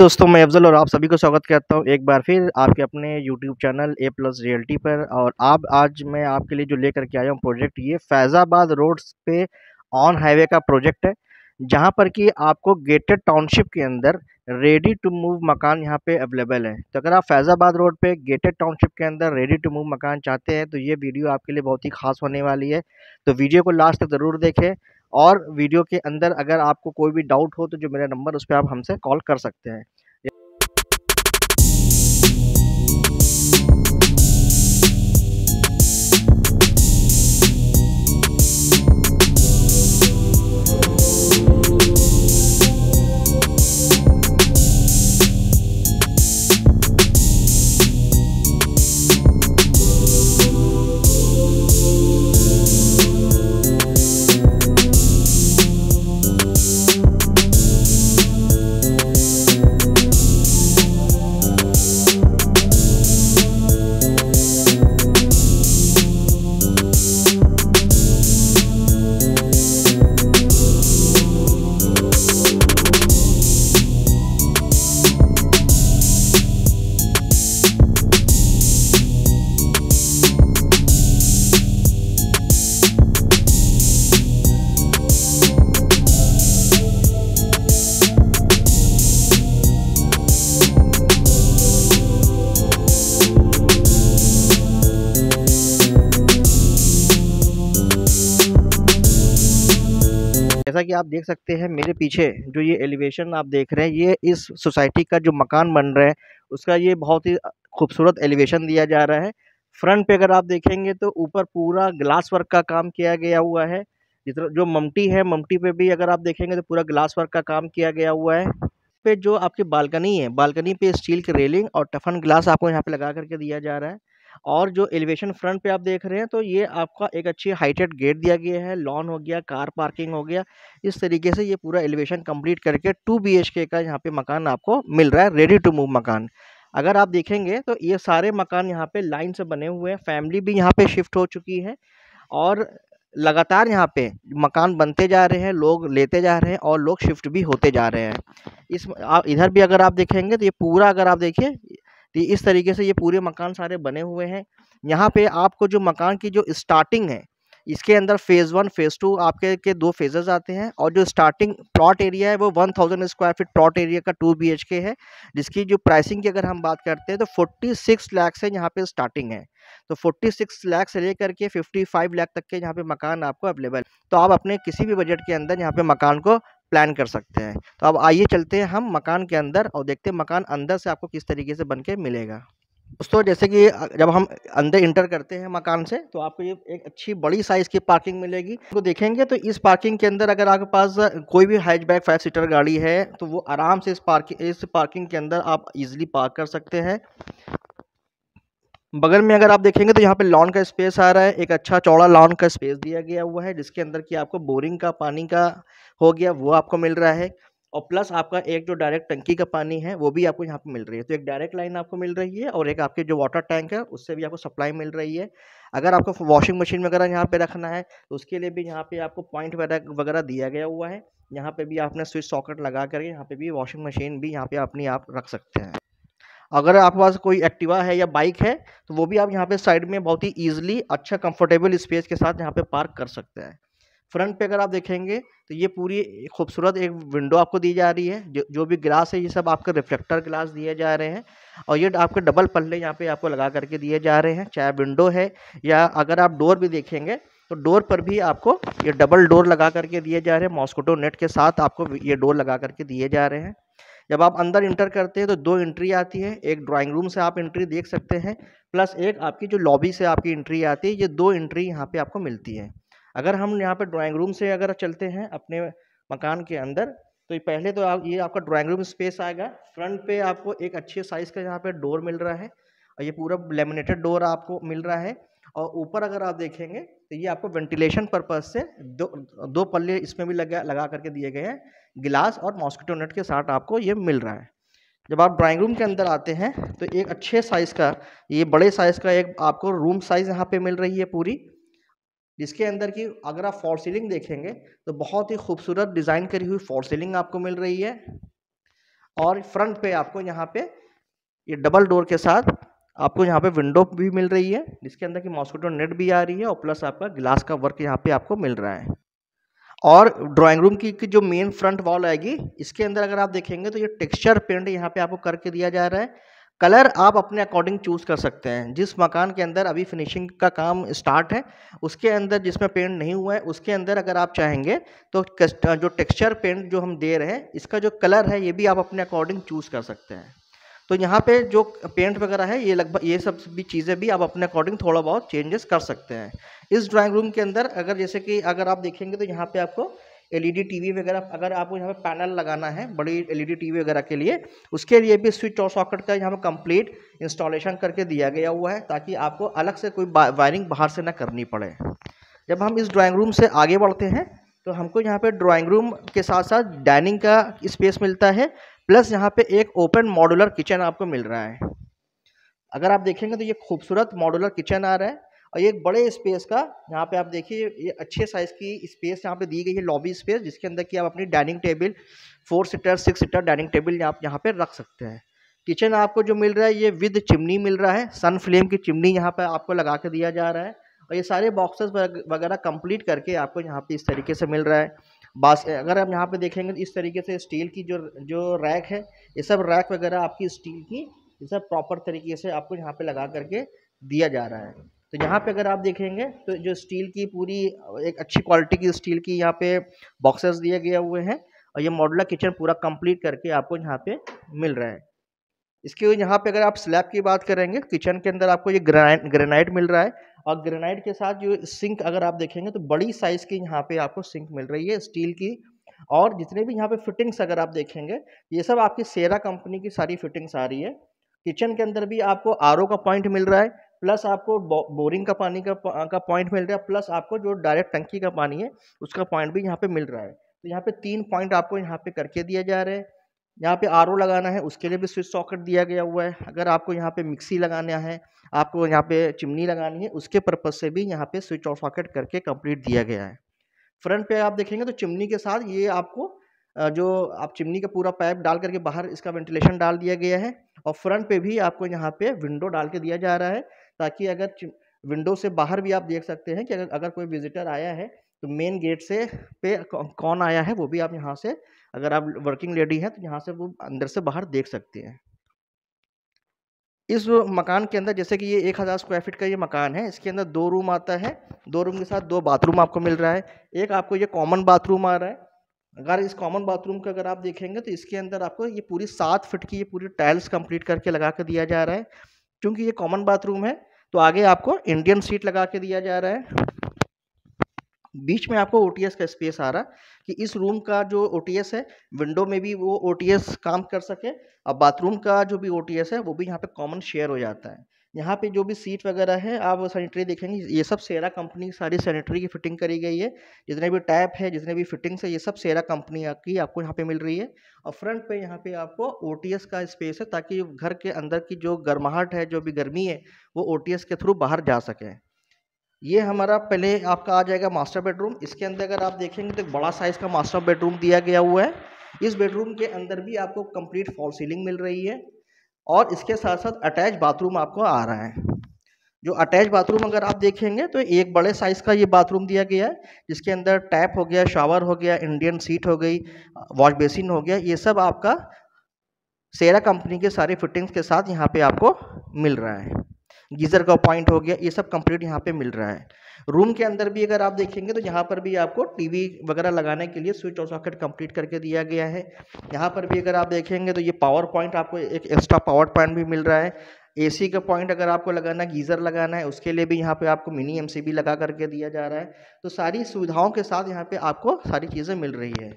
दोस्तों मैं अफजल और आप सभी को स्वागत करता हूं एक बार फिर आपके अपने YouTube channel A plus realty पर और आप आज मैं आपके लिए जो लेकर के आया हूं प्रोजेक्ट ये फैज़ाबाद रोड्स पे ऑन हाईवे का प्रोजेक्ट है जहां पर कि आपको गेटेड टाउनशिप के अंदर रेडी टू मूव मकान यहाँ पे अवेलेबल है तो अगर आप फैज़ाबाद रोड पर गेटेड टाउनशिप के अंदर रेडी टू मूव मकान चाहते हैं तो ये वीडियो आपके लिए बहुत ही खास होने वाली है तो वीडियो को लास्ट तक ज़रूर देखें और वीडियो के अंदर अगर आपको कोई भी डाउट हो तो जो मेरा नंबर उस पर आप हमसे कॉल कर सकते हैं जैसा कि आप देख सकते हैं मेरे पीछे जो ये एलिवेशन आप देख रहे हैं ये इस सोसाइटी का जो मकान बन रहा है उसका ये बहुत ही खूबसूरत एलिवेशन दिया जा रहा है फ्रंट पे अगर आप देखेंगे तो ऊपर पूरा ग्लास वर्क का काम किया गया हुआ है जितना जो ममटी है ममटी पे भी अगर आप देखेंगे तो पूरा ग्लास वर्क का काम किया गया हुआ है पे जो आपकी बालकनी है बालकनी पे स्टील की रेलिंग और टफन ग्लास आपको यहाँ पे लगा करके दिया जा रहा है और जो एलिवेशन फ्रंट पे आप देख रहे हैं तो ये आपका एक अच्छी हाइटेड गेट दिया गया है लॉन हो गया कार पार्किंग हो गया इस तरीके से ये पूरा एलिवेशन कंप्लीट करके टू बी का यहाँ पे मकान आपको मिल रहा है रेडी टू मूव मकान अगर आप देखेंगे तो ये सारे मकान यहाँ पे लाइन से बने हुए हैं फैमिली भी यहाँ पे शिफ्ट हो चुकी है और लगातार यहाँ पे मकान बनते जा रहे हैं लोग लेते जा रहे हैं और लोग शिफ्ट भी होते जा रहे हैं इस इधर भी अगर आप देखेंगे तो ये पूरा अगर आप देखिए तो इस तरीके से ये पूरे मकान सारे बने हुए हैं यहाँ पे आपको जो मकान की जो स्टार्टिंग है इसके अंदर फेज़ वन फेज़ टू आपके के दो फेजेस आते हैं और जो स्टार्टिंग प्लॉट एरिया है वो one thousand square feet plot area का टू बी के है जिसकी जो प्राइसिंग की अगर हम बात करते हैं तो फोर्टी सिक्स लैख से यहाँ पे स्टार्टिंग है तो फोर्टी सिक्स लैख से लेकर के फिफ्टी फाइव लैख तक के यहाँ पे मकान आपको अवेलेबल तो आप अपने किसी भी बजट के अंदर यहाँ पे मकान को प्लान कर सकते हैं तो अब आइए चलते हैं हम मकान के अंदर और देखते हैं मकान अंदर से आपको किस तरीके से बन के मिलेगा दोस्तों जैसे कि जब हम अंदर इंटर करते हैं मकान से तो आपको ये एक अच्छी बड़ी साइज़ की पार्किंग मिलेगी तो देखेंगे तो इस पार्किंग के अंदर अगर आपके पास कोई भी हैचबैक फाइव सीटर गाड़ी है तो वो आराम से इस पार्किंग इस पार्किंग के अंदर आप इजीली पार्क कर सकते हैं बगल में अगर आप देखेंगे तो यहाँ पे लॉन का स्पेस आ रहा है एक अच्छा चौड़ा लॉन का स्पेस दिया गया हुआ है जिसके अंदर की आपको बोरिंग का पानी का हो गया वो आपको मिल रहा है और प्लस आपका एक जो डायरेक्ट टंकी का पानी है वो भी आपको यहाँ पे मिल रही है तो एक डायरेक्ट लाइन आपको मिल रही है और एक आपके जो वाटर टैंक है उससे भी आपको सप्लाई मिल रही है अगर आपको वॉशिंग मशीन वगैरह यहाँ पे रखना है तो उसके लिए भी यहाँ पे आपको पॉइंट वगैरह दिया गया हुआ है यहाँ पे भी आपने स्विच सॉकेट लगा करके यहाँ पे भी वॉशिंग मशीन भी यहाँ पे अपनी आप रख सकते हैं अगर आपके पास कोई एक्टिवा है या बाइक है तो वो भी आप यहाँ पे साइड में बहुत ही ईजिली अच्छा कंफर्टेबल स्पेस के साथ यहाँ पे पार्क कर सकते हैं फ्रंट पे अगर आप देखेंगे तो ये पूरी खूबसूरत एक विंडो आपको दी जा रही है जो जो भी ग्लास है ये सब आपके रिफ्लेक्टर ग्लास दिए जा रहे हैं और ये आपके डबल पल्ले यहाँ पे आपको लगा करके दिए जा रहे हैं चाहे विंडो है या अगर आप डोर भी देखेंगे तो डोर पर भी आपको ये डबल डोर लगा करके दिए जा रहे हैं मॉस्कोटो नेट के साथ आपको ये डोर लगा करके दिए जा रहे हैं जब आप अंदर इंटर करते हैं तो दो एंट्री आती है एक ड्राइंग रूम से आप एंट्री देख सकते हैं प्लस एक आपकी जो लॉबी से आपकी एंट्री आती है ये दो एंट्री यहाँ पर आपको मिलती है अगर हम यहाँ पर ड्राइंग रूम से अगर चलते हैं अपने मकान के अंदर तो पहले तो आप ये आपका ड्राॅइंग रूम स्पेस आएगा फ्रंट पे आपको एक अच्छे साइज़ का यहाँ पे डोर मिल रहा है और ये पूरा लेमिनेटेड डोर आपको मिल रहा है और ऊपर अगर आप देखेंगे तो ये आपको वेंटिलेशन पर्पज़ से दो दो पल्ले इसमें भी लगा लगा करके दिए गए हैं गिलास और मॉस्किटो नेट के साथ आपको ये मिल रहा है जब आप ड्राइंग रूम के अंदर आते हैं तो एक अच्छे साइज़ का ये बड़े साइज़ का एक आपको रूम साइज़ यहाँ पे मिल रही है पूरी जिसके अंदर की अगर आप फॉर सीलिंग देखेंगे तो बहुत ही खूबसूरत डिज़ाइन करी हुई फॉर सीलिंग आपको मिल रही है और फ्रंट पे आपको यहाँ पे ये डबल डोर के साथ आपको यहाँ पे विंडो भी मिल रही है जिसके अंदर की मॉस्किटो नेट भी आ रही है और प्लस आपका ग्लास का वर्क यहाँ पे आपको मिल रहा है और ड्राइंग रूम की, की जो मेन फ्रंट वॉल आएगी इसके अंदर अगर आप देखेंगे तो ये टेक्सचर पेंट यहाँ पे आपको करके दिया जा रहा है कलर आप अपने अकॉर्डिंग चूज़ कर सकते हैं जिस मकान के अंदर अभी फिनिशिंग का काम स्टार्ट है उसके अंदर जिसमें पेंट नहीं हुआ है उसके अंदर अगर आप चाहेंगे तो जो टेक्सचर पेंट जो हम दे रहे हैं इसका जो कलर है ये भी आप अपने अकॉर्डिंग चूज़ कर सकते हैं तो यहाँ पे जो पेंट वगैरह है ये लगभग ये सब भी चीज़ें भी आप अपने अकॉर्डिंग थोड़ा बहुत चेंजेस कर सकते हैं इस ड्राइंग रूम के अंदर अगर जैसे कि अगर आप देखेंगे तो यहाँ पे आपको एलईडी टीवी वगैरह अगर आपको यहाँ पे पैनल लगाना है बड़ी एलईडी टीवी वगैरह के लिए उसके लिए भी स्विच और सॉकेट का यहाँ पर कम्प्लीट इंस्टॉलेशन करके दिया गया हुआ है ताकि आपको अलग से कोई वायरिंग बाहर से ना करनी पड़े जब हम इस ड्राॅइंग रूम से आगे बढ़ते हैं तो हमको यहाँ पे ड्राइंग रूम के साथ साथ डाइनिंग का स्पेस मिलता है प्लस यहाँ पे एक ओपन मॉडुलर किचन आपको मिल रहा है अगर आप देखेंगे तो ये खूबसूरत मॉडुलर किचन आ रहा है और ये एक बड़े स्पेस का यहाँ पे आप देखिए ये अच्छे साइज़ की स्पेस यहाँ पे दी गई है लॉबी स्पेस जिसके अंदर कि आप अपनी dining table four seater six seater dining table आप यहाँ पे रख सकते हैं किचन आपको जो मिल रहा है ये विद चिमनी मिल रहा है सन फ्लेम की चिमनी यहाँ पर आपको लगा के दिया जा रहा है और ये सारे बॉक्सेस वगैरह कंप्लीट करके आपको यहाँ पे इस तरीके से मिल रहा है बास अगर आप यहाँ पे देखेंगे तो इस तरीके से स्टील की जो जो रैक है ये सब रैक वगैरह आपकी स्टील की ये सब प्रॉपर तरीके से आपको यहाँ पे लगा करके दिया जा रहा है तो यहाँ पे अगर आप देखेंगे तो जो स्टील की पूरी एक अच्छी क्वालिटी की स्टील की यहाँ पे बॉक्सेस दिए गए हुए हैं और ये मॉडुलर किचन पूरा कम्प्लीट करके आपको यहाँ पर मिल रहा है इसके यहाँ पर अगर आप स्लैब की बात करेंगे किचन के अंदर आपको ये ग्रेनाइट मिल रहा है और ग्रेनाइट के साथ जो सिंक अगर आप देखेंगे तो बड़ी साइज़ की यहाँ पे आपको सिंक मिल रही है स्टील की और जितने भी यहाँ पे फिटिंग्स अगर आप देखेंगे ये सब आपकी सेरा कंपनी की सारी फिटिंग्स आ रही है किचन के अंदर भी आपको आर का पॉइंट मिल रहा है प्लस आपको बोरिंग का पानी का का पॉइंट मिल रहा है प्लस आपको जो डायरेक्ट टंकी का पानी है उसका पॉइंट भी यहाँ पे मिल रहा है तो यहाँ पे तीन पॉइंट आपको यहाँ पे करके दिया जा रहा है यहाँ पे आर लगाना है उसके लिए भी स्विच सॉकेट दिया गया हुआ है अगर आपको यहाँ पे मिक्सी लगाना है आपको यहाँ पे चिमनी लगानी है उसके पर्पज़ से भी यहाँ पे स्विच और सॉकेट करके कंप्लीट दिया गया है फ्रंट पे आप देखेंगे तो चिमनी के साथ ये आपको जो आप चिमनी का पूरा पाइप डाल करके बाहर इसका वेंटिलेशन डाल दिया गया है और फ्रंट पर भी आपको यहाँ पे विंडो डाल के दिया जा रहा है ताकि अगर विंडो से बाहर भी आप देख सकते हैं कि अगर कोई विजिटर आया है तो मेन गेट से पे कौन आया है वो भी आप यहाँ से अगर आप वर्किंग लेडी हैं तो यहाँ से वो अंदर से बाहर देख सकते हैं इस मकान के अंदर जैसे कि ये एक हज़ार स्क्वायर फीट का ये मकान है इसके अंदर दो रूम आता है दो रूम के साथ दो बाथरूम आपको मिल रहा है एक आपको ये कॉमन बाथरूम आ रहा है अगर इस कॉमन बाथरूम का अगर आप देखेंगे तो इसके अंदर आपको ये पूरी सात फिट की ये पूरी टाइल्स कंप्लीट करके लगा के दिया जा रहा है क्योंकि ये कॉमन बाथरूम है तो आगे आपको इंडियन सीट लगा के दिया जा रहा है बीच में आपको ओ का स्पेस आ रहा कि इस रूम का जो ओ है विंडो में भी वो ओ काम कर सके और बाथरूम का जो भी ओ है वो भी यहाँ पे कॉमन शेयर हो जाता है यहाँ पे जो भी सीट वगैरह है आप सैनिटरी देखेंगे ये सब सेरा कंपनी सारी सैनिटरी की फिटिंग करी गई है जितने भी टैप है जितने भी फिटिंग्स है ये सब सेरा कंपनी की आपको यहाँ पे मिल रही है और फ्रंट पे यहाँ पे आपको ओ का स्पेस है ताकि घर के अंदर की जो गर्माहट है जो भी गर्मी है वो ओ के थ्रू बाहर जा सकें ये हमारा पहले आपका आ जाएगा मास्टर बेडरूम इसके अंदर अगर आप देखेंगे तो एक बड़ा साइज़ का मास्टर बेडरूम दिया गया हुआ है इस बेडरूम के अंदर भी आपको कंप्लीट फॉल सीलिंग मिल रही है और इसके साथ साथ अटैच बाथरूम आपको आ रहा है जो अटैच बाथरूम अगर आप देखेंगे तो एक बड़े साइज़ का ये बाथरूम दिया गया है जिसके अंदर टैप हो गया शावर हो गया इंडियन सीट हो गई वॉश बेसिन हो गया ये सब आपका सेरा कंपनी के सारे फिटिंग्स के साथ यहाँ पे आपको मिल रहा है गीज़र का पॉइंट हो गया ये सब कंप्लीट यहाँ पे मिल रहा है रूम के अंदर भी अगर आप देखेंगे तो यहाँ पर भी आपको टीवी वगैरह लगाने के लिए स्विच और सॉकेट कंप्लीट करके दिया गया है यहाँ पर भी अगर आप देखेंगे तो ये पावर पॉइंट आपको एक एक्स्ट्रा पावर पॉइंट भी मिल रहा है एसी का पॉइंट अगर आपको लगाना है गीज़र लगाना है उसके लिए भी यहाँ पे आपको मिनी एमसीबी लगा करके दिया जा रहा है तो सारी सुविधाओं के साथ यहाँ पे आपको सारी चीज़ें मिल रही है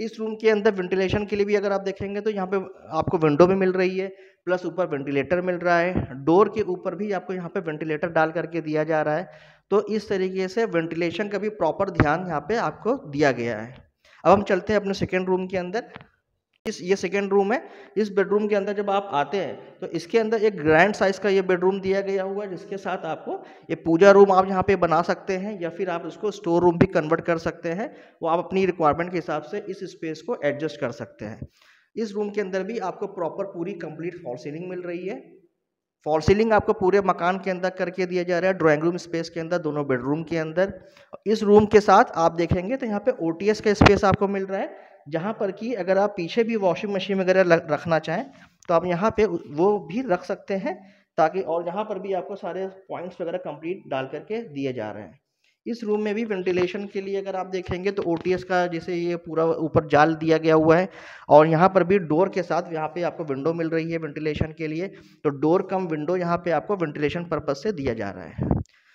इस रूम के अंदर वेंटिलेशन के लिए भी अगर आप देखेंगे तो यहाँ पे आपको विंडो भी मिल रही है प्लस ऊपर वेंटिलेटर मिल रहा है डोर के ऊपर भी आपको यहाँ पे वेंटिलेटर डाल करके दिया जा रहा है तो इस तरीके से वेंटिलेशन का भी प्रॉपर ध्यान यहाँ पे आपको दिया गया है अब हम चलते हैं अपने सेकेंड रूम के अंदर इस ये सेकेंड रूम है इस बेडरूम के अंदर जब आप आते हैं तो इसके अंदर एक ग्रैंड साइज़ का ये बेडरूम दिया गया हुआ है जिसके साथ आपको ये पूजा रूम आप यहाँ पे बना सकते हैं या फिर आप इसको स्टोर रूम भी कन्वर्ट कर सकते हैं वो आप अपनी रिक्वायरमेंट के हिसाब से इस स्पेस को एडजस्ट कर सकते हैं इस रूम के अंदर भी आपको प्रॉपर पूरी कंप्लीट फॉल सीलिंग मिल रही है फॉल सीलिंग आपको पूरे मकान के अंदर करके दिया जा रहा है ड्राइंग रूम स्पेस के अंदर दोनों बेडरूम के अंदर इस रूम के साथ आप देखेंगे तो यहाँ पे ओ का स्पेस आपको मिल रहा है जहाँ पर कि अगर आप पीछे भी वॉशिंग मशीन वगैरह रखना चाहें तो आप यहाँ पे वो भी रख सकते हैं ताकि और यहाँ पर भी आपको सारे पॉइंट्स वगैरह कंप्लीट डाल करके दिए जा रहे हैं इस रूम में भी वेंटिलेशन के लिए अगर आप देखेंगे तो ओ का जैसे ये पूरा ऊपर जाल दिया गया हुआ है और यहाँ पर भी डोर के साथ यहाँ पे आपको विंडो मिल रही है वेंटिलेशन के लिए तो डोर कम विंडो यहाँ पे आपको वेंटिलेशन पर्पज़ से दिया जा रहा है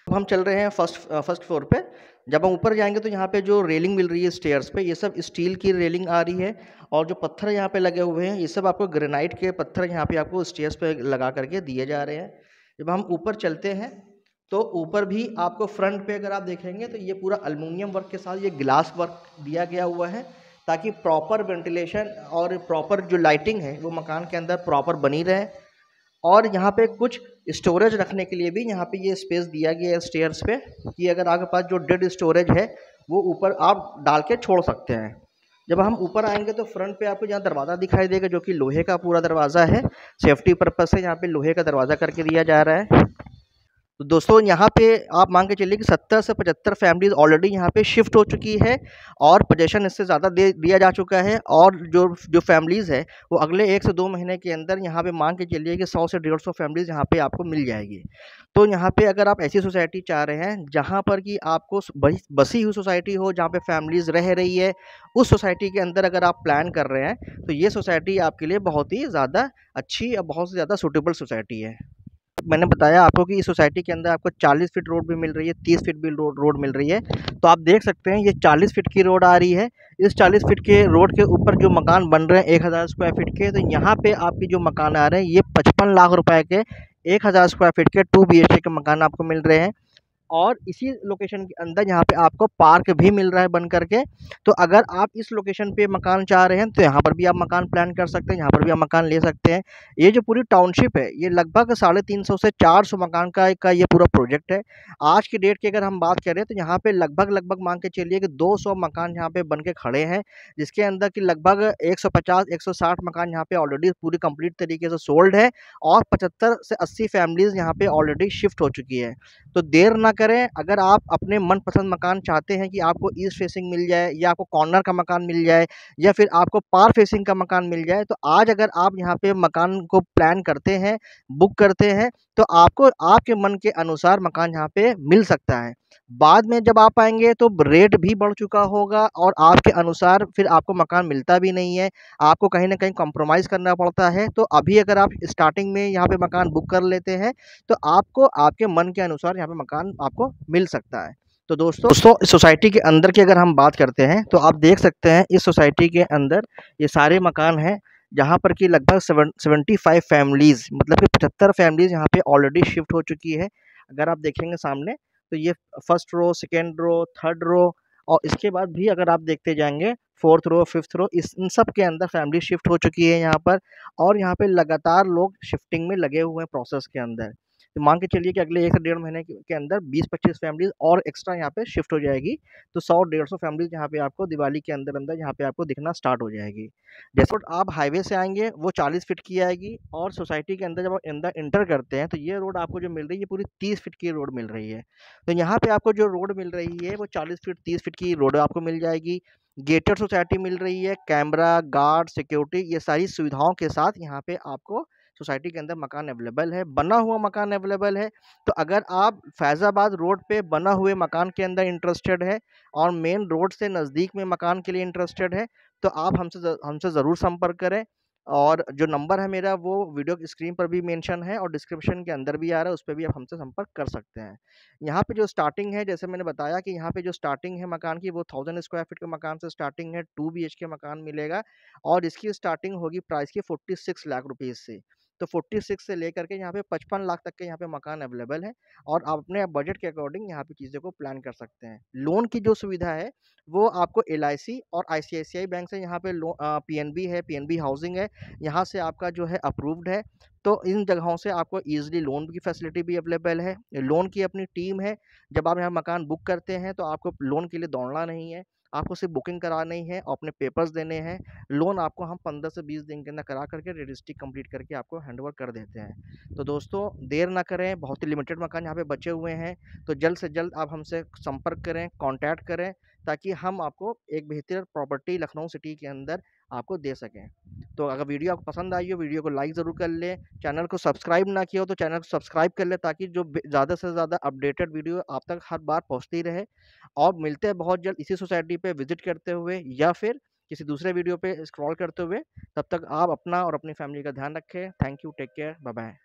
अब हम चल रहे हैं फर्स्ट फर्स्ट फ्लोर पे जब हम ऊपर जाएंगे तो यहाँ पे जो रेलिंग मिल रही है स्टेयर्स पे ये सब स्टील की रेलिंग आ रही है और जो पत्थर यहाँ पे लगे हुए हैं ये सब आपको ग्रेनाइट के पत्थर यहाँ पे आपको स्टेयर्स पे लगा करके दिए जा रहे हैं जब हम ऊपर चलते हैं तो ऊपर भी आपको फ्रंट पे अगर आप देखेंगे तो ये पूरा अल्मोनियम वर्क के साथ ये ग्लास वर्क दिया गया हुआ है ताकि प्रॉपर वेंटिलेशन और प्रॉपर जो लाइटिंग है वो मकान के अंदर प्रॉपर बनी रहे और यहाँ पे कुछ स्टोरेज रखने के लिए भी यहाँ पे ये स्पेस दिया गया है स्टेयर्स पे कि अगर आपके पास जो डेड स्टोरेज है वो ऊपर आप डाल के छोड़ सकते हैं जब हम ऊपर आएंगे तो फ्रंट पे आपको यहाँ दरवाज़ा दिखाई देगा जो कि लोहे का पूरा दरवाज़ा है सेफ्टी पर्पज़ से यहाँ पे लोहे का दरवाज़ा करके दिया जा रहा है तो दोस्तों यहाँ पे आप मान के चलिए कि 70 से 75 फैमिलीज ऑलरेडी यहाँ पे शिफ्ट हो चुकी है और पोजेशन इससे ज़्यादा दे दिया जा चुका है और जो जो फैमिलीज़ है वो अगले एक से दो महीने के अंदर यहाँ पे मांग के चलिए कि 100 से डेढ़ सौ फैमिलीज़ यहाँ पे आपको मिल जाएगी तो यहाँ पे अगर आप ऐसी सोसाइटी चाह रहे हैं जहाँ पर कि आपको बसी हुई सोसाइटी हो जहाँ पर फैमिलीज़ रह रही है उस सोसाइटी के अंदर अगर आप प्लान कर रहे हैं तो ये सोसाइटी आपके लिए बहुत ही ज़्यादा अच्छी और बहुत ज़्यादा सूटेबल सोसाइटी है मैंने बताया आपको कि इस सोसाइटी के अंदर आपको 40 फीट रोड भी मिल रही है 30 फीट भी रोड रोड मिल रही है तो आप देख सकते हैं ये 40 फीट की रोड आ रही है इस 40 फीट के रोड के ऊपर जो मकान बन रहे हैं 1000 स्क्वायर फीट के तो यहाँ पे आपके जो मकान आ रहे हैं ये पचपन लाख रुपए के एक हज़ार स्क्वायर फीट के टू बी के मकान आपको मिल रहे हैं और इसी लोकेशन के अंदर यहाँ पे आपको पार्क भी मिल रहा है बन करके तो अगर आप इस लोकेशन पे मकान चाह रहे हैं तो यहाँ पर भी आप मकान प्लान कर सकते हैं यहाँ पर भी आप मकान ले सकते हैं ये जो पूरी टाउनशिप है ये लगभग साढ़े तीन सौ से चार सौ मकान का का ये पूरा प्रोजेक्ट है आज की डेट की अगर हम बात करें तो यहाँ पर लगभग लगभग मांग के चलिए कि दो सौ मकान यहाँ पर बन के खड़े हैं जिसके अंदर कि लगभग एक सौ पचास एक सौ साठ मकान यहाँ पर ऑलरेडी पूरी कम्प्लीट तरीके से सोल्ड है और पचहत्तर से अस्सी फैमिलीज़ यहाँ पर ऑलरेडी शिफ्ट हो चुकी है तो देर ना करें अगर आप अपने मनपसंद मकान चाहते हैं कि आपको ईस्ट फेसिंग मिल जाए या आपको कॉर्नर का मकान मिल जाए या फिर आपको पार फेसिंग का मकान मिल जाए तो आज अगर आप यहाँ पे मकान को प्लान करते हैं बुक करते हैं तो आपको आपके मन के अनुसार मकान यहाँ पे मिल सकता है बाद में जब आप आएंगे तो रेट भी बढ़ चुका होगा और आपके अनुसार फिर आपको मकान मिलता भी नहीं है आपको कहीं ना कहीं कॉम्प्रोमाइज़ करना पड़ता है तो अभी अगर आप स्टार्टिंग में यहाँ पे मकान बुक कर लेते हैं तो आपको आपके मन के अनुसार यहाँ पे मकान आपको मिल सकता है तो दोस्तों दोस्तों सोसाइटी के अंदर की अगर हम बात करते हैं तो आप देख सकते हैं इस सोसाइटी के अंदर ये सारे मकान हैं जहाँ पर कि लगभग सेवन सेवेंटी फाइव फैमिलीज़ मतलब कि पचहत्तर फैमिलीज़ यहाँ पर ऑलरेडी शिफ्ट हो चुकी है अगर आप देखेंगे सामने तो ये first row second row third row और इसके बाद भी अगर आप देखते जाएंगे फोर्थ रो फिफ्थ रो इस इन सब के अंदर फैमिली शिफ्ट हो चुकी है यहाँ पर और यहाँ पे लगातार लोग शिफ्टिंग में लगे हुए हैं प्रोसेस के अंदर तो मान के चलिए कि अगले एक से डेढ़ महीने के अंदर बीस पच्चीस फैमिलीज और एक्स्ट्रा यहाँ पे शिफ्ट हो जाएगी तो सौ डेढ़ सौ फैमिलीज यहाँ पे आपको दिवाली के अंदर अंदर यहाँ पे आपको दिखना स्टार्ट हो जाएगी जैसे आप हाईवे से आएंगे वो चालीस फीट की आएगी और सोसाइटी के अंदर जब आप अंदर इंटर करते हैं तो ये रोड आपको जो मिल रही है पूरी तीस फिट की रोड मिल रही है तो यहाँ पर आपको जो रोड मिल रही है वो चालीस फिट तीस फिट की रोड आपको मिल जाएगी गेटेड सोसाइटी मिल रही है कैमरा गार्ड सिक्योरिटी ये सारी सुविधाओं के साथ यहाँ पे आपको सोसाइटी के अंदर मकान अवेलेबल है बना हुआ मकान अवेलेबल है तो अगर आप फैज़ाबाद रोड पे बना हुए मकान के अंदर इंटरेस्टेड है और मेन रोड से नज़दीक में मकान के लिए इंटरेस्टेड है तो आप हमसे हमसे ज़रूर संपर्क करें और जो नंबर है मेरा वो वीडियो स्क्रीन पर भी मेंशन है और डिस्क्रिप्शन के अंदर भी आ रहा है उस पर भी आप हमसे संपर्क कर सकते हैं यहाँ पे जो स्टार्टिंग है जैसे मैंने बताया कि यहाँ पे जो स्टार्टिंग है मकान की वो थाउजेंड स्क्वायर फीट के मकान से स्टार्टिंग है टू बी के मकान मिलेगा और इसकी स्टार्टिंग होगी प्राइस की फोर्टी सिक्स लाख रुपीज़ से तो 46 से लेकर के यहाँ पे 55 लाख तक के यहाँ पे मकान अवेलेबल है और आप अपने बजट के अकॉर्डिंग यहाँ पे चीज़ों को प्लान कर सकते हैं लोन की जो सुविधा है वो आपको एल और आई बैंक से यहाँ पे लो पी है पी हाउसिंग है यहाँ से आपका जो है अप्रूव्ड है तो इन जगहों से आपको ईजिली लोन की फैसिलिटी भी अवेलेबल है लोन की अपनी टीम है जब आप यहाँ मकान बुक करते हैं तो आपको लोन के लिए दौड़ना नहीं है आपको सिर्फ बुकिंग करानी है और अपने पेपर्स देने हैं लोन आपको हम पंद्रह से बीस दिन के अंदर करा करके रजिस्ट्रिक कंप्लीट करके आपको हैंड कर देते हैं तो दोस्तों देर ना करें बहुत ही लिमिटेड मकान यहाँ पर बचे हुए हैं तो जल्द से जल्द आप हमसे संपर्क करें कॉन्टैक्ट करें ताकि हम आपको एक बेहतर प्रॉपर्टी लखनऊ सिटी के अंदर आपको दे सकें तो अगर वीडियो आपको पसंद आई हो वीडियो को लाइक ज़रूर कर लें चैनल को सब्सक्राइब ना किया हो तो चैनल को सब्सक्राइब कर लें ताकि जो ज़्यादा से ज़्यादा अपडेटेड वीडियो आप तक हर बार पहुँचती रहे और मिलते हैं बहुत जल्द इसी सोसाइटी पर विजिट करते हुए या फिर किसी दूसरे वीडियो पे स्क्रॉल करते हुए तब तक आप अपना और अपनी फैमिली का ध्यान रखें thank you take care bye bye